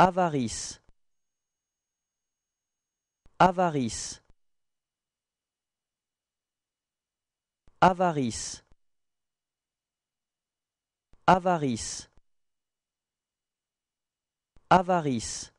Avarice Avarice Avarice Avarice Avarice